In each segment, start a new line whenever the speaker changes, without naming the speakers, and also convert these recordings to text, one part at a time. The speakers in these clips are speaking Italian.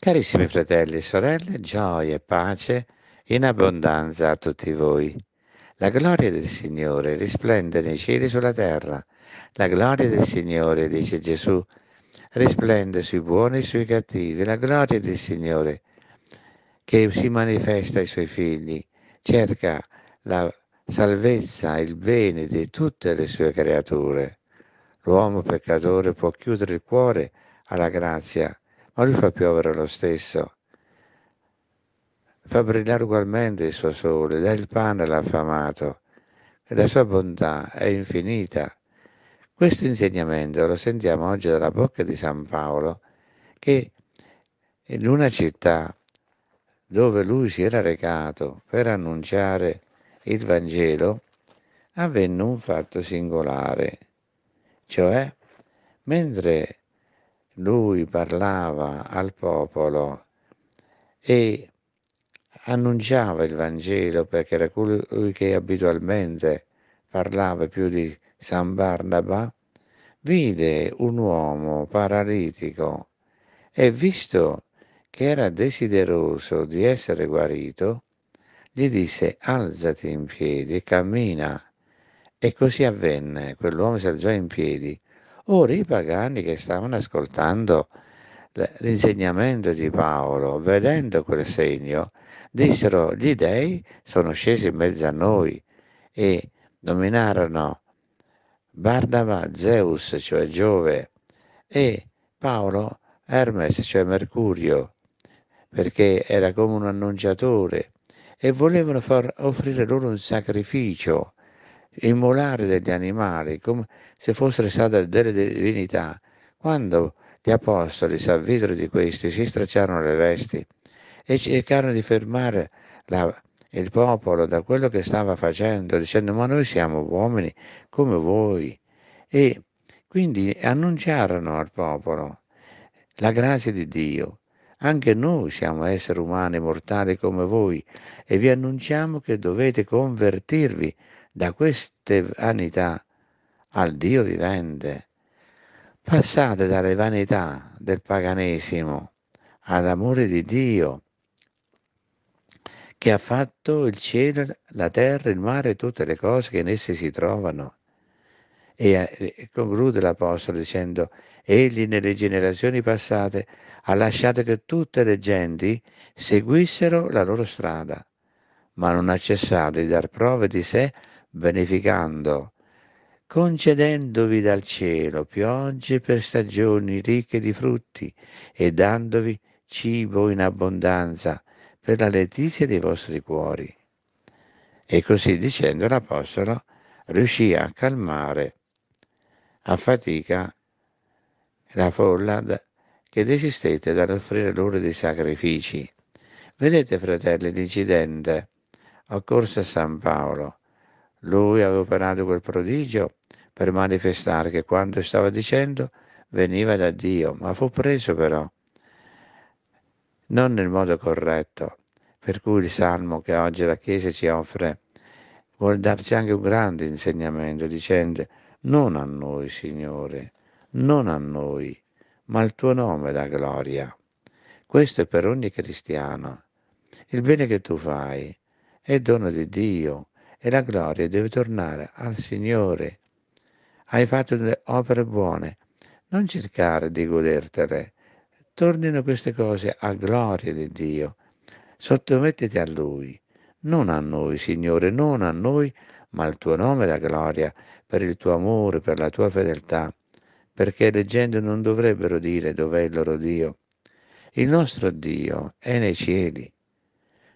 Carissimi fratelli e sorelle, gioia e pace in abbondanza a tutti voi. La gloria del Signore risplende nei cieli sulla terra. La gloria del Signore, dice Gesù, risplende sui buoni e sui cattivi. La gloria del Signore che si manifesta ai suoi figli cerca la salvezza e il bene di tutte le sue creature. L'uomo peccatore può chiudere il cuore alla grazia Oggi fa piovere lo stesso, fa brillare ugualmente il suo sole, dà il pane all'affamato, e la sua bontà è infinita. Questo insegnamento lo sentiamo oggi dalla bocca di San Paolo, che in una città dove lui si era recato per annunciare il Vangelo, avvenne un fatto singolare, cioè mentre lui parlava al popolo e annunciava il Vangelo perché era colui che abitualmente parlava più di San Barnaba, vide un uomo paralitico e visto che era desideroso di essere guarito, gli disse alzati in piedi, cammina. E così avvenne, quell'uomo si alzò in piedi Ora oh, i pagani che stavano ascoltando l'insegnamento di Paolo, vedendo quel segno, dissero gli dei sono scesi in mezzo a noi e nominarono Bardava Zeus, cioè Giove, e Paolo Hermes, cioè Mercurio, perché era come un annunciatore, e volevano far offrire loro un sacrificio immolare degli animali come se fossero state delle divinità. Quando gli apostoli si avvidero di questi, si stracciarono le vesti e cercarono di fermare la, il popolo da quello che stava facendo, dicendo ma noi siamo uomini come voi. E quindi annunciarono al popolo la grazia di Dio. Anche noi siamo esseri umani mortali come voi e vi annunciamo che dovete convertirvi da queste vanità al Dio vivente. Passate dalle vanità del paganesimo all'amore di Dio che ha fatto il cielo, la terra, il mare e tutte le cose che in esse si trovano. E eh, eh, conclude l'Apostolo dicendo, Egli nelle generazioni passate ha lasciato che tutte le genti seguissero la loro strada, ma non ha cessato di dar prove di sé beneficando, concedendovi dal cielo piogge per stagioni ricche di frutti e dandovi cibo in abbondanza per la letizia dei vostri cuori. E così dicendo l'Apostolo riuscì a calmare a fatica la folla che desistette dall'offrire loro dei sacrifici. Vedete, fratelli, l'incidente occorso a San Paolo lui aveva operato quel prodigio per manifestare che quanto stava dicendo veniva da Dio, ma fu preso però non nel modo corretto. Per cui il salmo che oggi la Chiesa ci offre vuol darci anche un grande insegnamento dicendo non a noi, Signore, non a noi, ma al tuo nome la gloria. Questo è per ogni cristiano. Il bene che tu fai è dono di Dio, e la gloria deve tornare al Signore. Hai fatto delle opere buone, non cercare di godertele. Tornino queste cose a gloria di Dio. Sottomettiti a Lui, non a noi, Signore, non a noi, ma al tuo nome da gloria, per il tuo amore, per la tua fedeltà, perché le genti non dovrebbero dire dov'è il loro Dio. Il nostro Dio è nei cieli.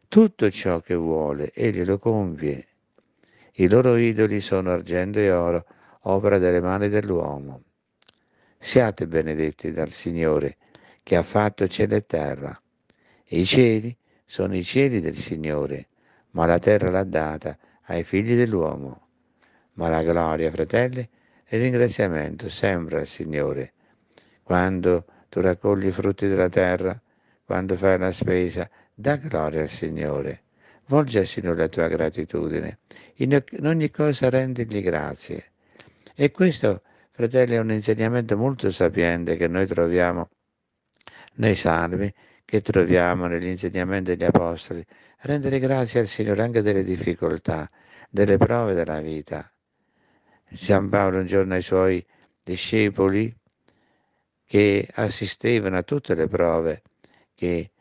Tutto ciò che vuole, Egli lo compie i loro idoli sono argento e oro, opera delle mani dell'uomo. Siate benedetti dal Signore, che ha fatto cielo e terra. I cieli sono i cieli del Signore, ma la terra l'ha data ai figli dell'uomo. Ma la gloria, fratelli, e ringraziamento sempre al Signore. Quando tu raccogli i frutti della terra, quando fai la spesa, da gloria al Signore Volgi al Signore la tua gratitudine, in ogni cosa rendigli grazie. E questo, fratelli, è un insegnamento molto sapiente che noi troviamo nei salmi, che troviamo negli insegnamenti degli Apostoli. Rendere grazie al Signore anche delle difficoltà, delle prove della vita. San Paolo un giorno ai suoi discepoli che assistevano a tutte le prove che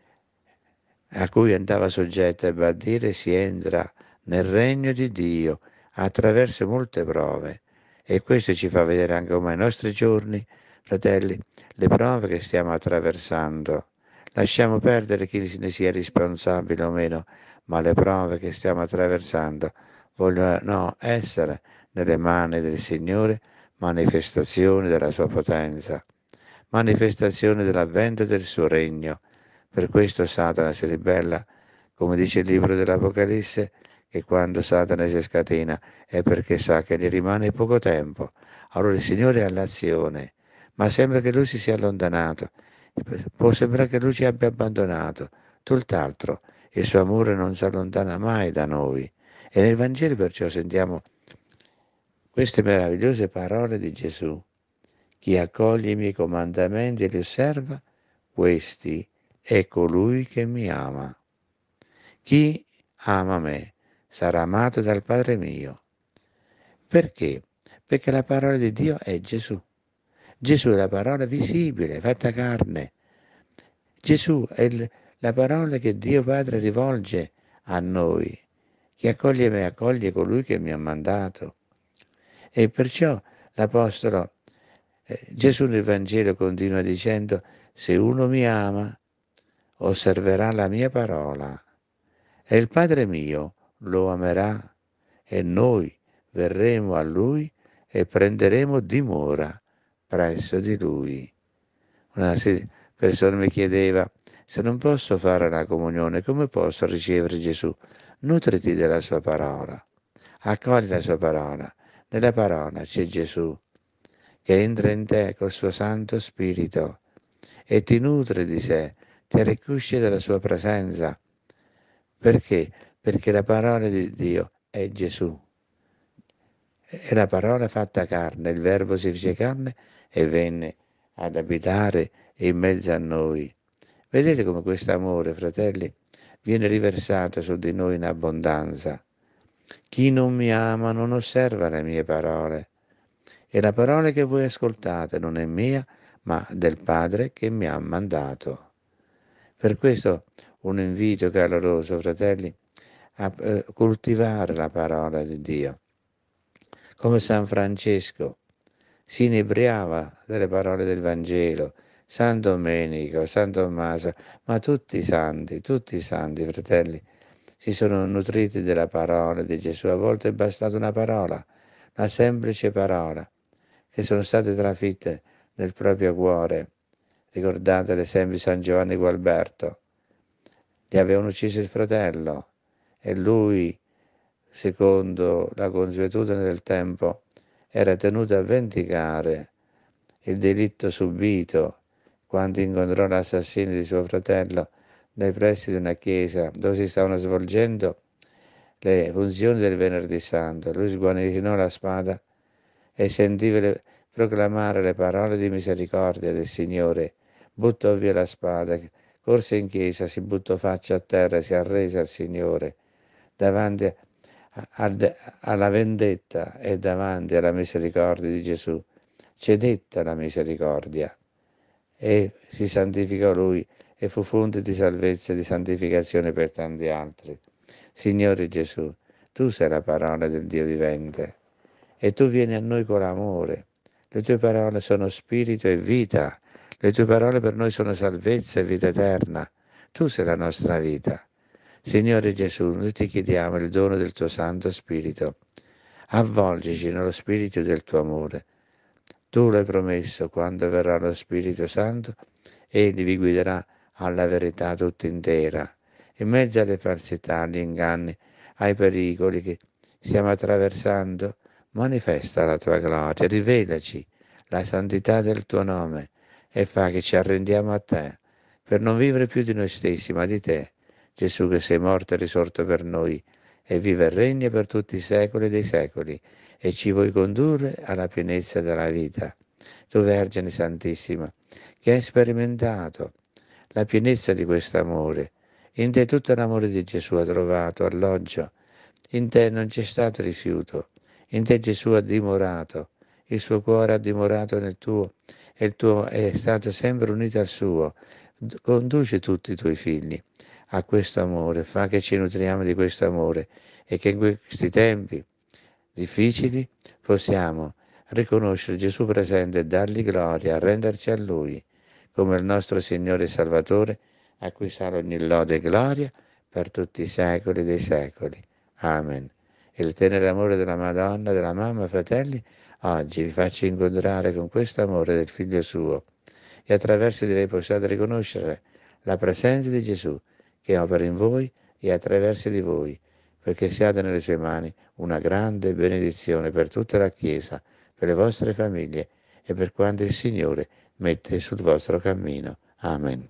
a cui andava soggetta e va a dire si entra nel regno di Dio attraverso molte prove e questo ci fa vedere anche come ai nostri giorni, fratelli, le prove che stiamo attraversando. Lasciamo perdere chi ne sia responsabile o meno, ma le prove che stiamo attraversando vogliono essere nelle mani del Signore, manifestazione della sua potenza, manifestazione dell'avvento del suo regno per questo Satana si ribella, come dice il libro dell'Apocalisse, che quando Satana si scatena è perché sa che gli rimane poco tempo. Allora il Signore ha l'azione, ma sembra che lui si sia allontanato, può sembrare che lui ci abbia abbandonato, tutt'altro, il suo amore non si allontana mai da noi. E nel Vangelo perciò sentiamo queste meravigliose parole di Gesù. Chi accoglie i miei comandamenti e li osserva, questi è colui che mi ama. Chi ama me sarà amato dal Padre mio. Perché? Perché la parola di Dio è Gesù. Gesù è la parola visibile, fatta carne. Gesù è la parola che Dio Padre rivolge a noi. Chi accoglie me accoglie colui che mi ha mandato. E perciò l'Apostolo eh, Gesù nel Vangelo continua dicendo, se uno mi ama, osserverà la mia parola e il Padre mio lo amerà e noi verremo a lui e prenderemo dimora presso di lui. Una persona mi chiedeva, se non posso fare la comunione, come posso ricevere Gesù? Nutriti della sua parola, accogli la sua parola. Nella parola c'è Gesù che entra in te col suo Santo Spirito e ti nutre di sé ti arricchisce della sua presenza. Perché? Perché la parola di Dio è Gesù. E la parola fatta carne, il verbo si fece carne e venne ad abitare in mezzo a noi. Vedete come questo amore, fratelli, viene riversato su di noi in abbondanza. Chi non mi ama non osserva le mie parole. E la parola che voi ascoltate non è mia, ma del Padre che mi ha mandato. Per questo un invito caloroso, fratelli, a eh, coltivare la parola di Dio. Come San Francesco si inebriava delle parole del Vangelo, San Domenico, San Tommaso, ma tutti i santi, tutti i santi, fratelli, si sono nutriti della parola di Gesù. A volte è bastata una parola, una semplice parola, che sono state trafitte nel proprio cuore ricordando l'esempio di San Giovanni Gualberto. Gli avevano ucciso il fratello e lui, secondo la consuetudine del tempo, era tenuto a vendicare il delitto subito quando incontrò l'assassino di suo fratello nei pressi di una chiesa dove si stavano svolgendo le funzioni del venerdì santo. Lui sguaninò la spada e sentì le, proclamare le parole di misericordia del Signore buttò via la spada, corse in chiesa, si buttò faccia a terra, e si arrese al Signore davanti alla vendetta e davanti alla misericordia di Gesù. Cedette alla misericordia e si santificò lui e fu fonte di salvezza e di santificazione per tanti altri. Signore Gesù, tu sei la parola del Dio vivente e tu vieni a noi con l'amore. Le tue parole sono spirito e vita le tue parole per noi sono salvezza e vita eterna. Tu sei la nostra vita. Signore Gesù, noi ti chiediamo il dono del tuo Santo Spirito. Avvolgici nello Spirito del tuo amore. Tu l'hai promesso, quando verrà lo Spirito Santo, egli vi guiderà alla verità tutta intera, in mezzo alle falsità, agli inganni, ai pericoli che stiamo attraversando. Manifesta la tua gloria, rivelaci la santità del tuo nome e fa che ci arrendiamo a te, per non vivere più di noi stessi, ma di te, Gesù che sei morto e risorto per noi, e vive e regna per tutti i secoli dei secoli, e ci vuoi condurre alla pienezza della vita. Tu Vergine Santissima, che hai sperimentato la pienezza di questo amore, in te tutto l'amore di Gesù ha trovato alloggio, in te non c'è stato rifiuto, in te Gesù ha dimorato, il suo cuore ha dimorato nel tuo e il tuo è stato sempre unito al suo. Conduce tutti i tuoi figli a questo amore, fa che ci nutriamo di questo amore e che in questi tempi difficili possiamo riconoscere Gesù presente e dargli gloria, renderci a Lui come il nostro Signore e Salvatore, a cui sarà ogni lode e gloria per tutti i secoli dei secoli. Amen. Il tenere amore della Madonna, della mamma, fratelli, Oggi vi faccio incontrare con questo amore del Figlio suo e attraverso di lei possiate riconoscere la presenza di Gesù che opera in voi e attraverso di voi, perché siate nelle sue mani una grande benedizione per tutta la Chiesa, per le vostre famiglie e per quanto il Signore mette sul vostro cammino. Amen.